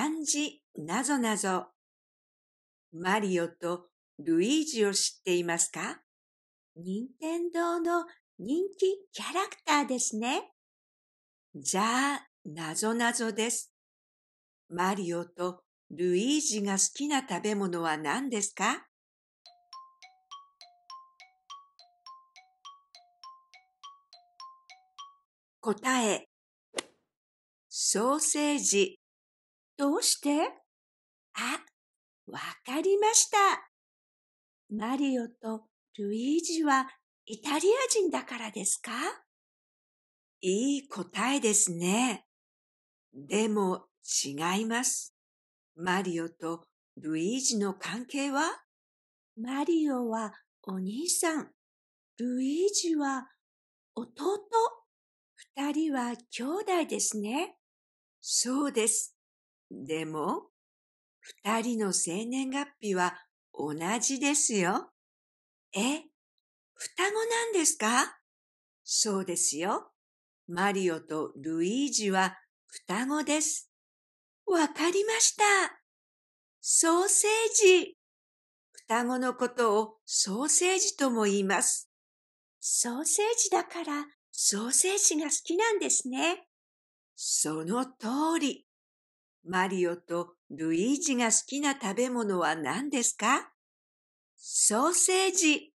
漢字なぞなぞ。マリオとルイージを知っていますか任天堂の人気キャラクターですね。じゃあ、なぞなぞです。マリオとルイージが好きな食べ物は何ですか答え、ソーセージ。どうしてあ、わかりました。マリオとルイージはイタリア人だからですかいい答えですね。でも違います。マリオとルイージの関係はマリオはお兄さん、ルイージは弟。二人は兄弟ですね。そうです。でも、二人の生年月日は同じですよ。え、双子なんですかそうですよ。マリオとルイージは双子です。わかりました。ソーセージ。双子のことをソーセージとも言います。ソーセージだからソーセージが好きなんですね。その通り。マリオとルイージが好きな食べ物は何ですかソーセージ。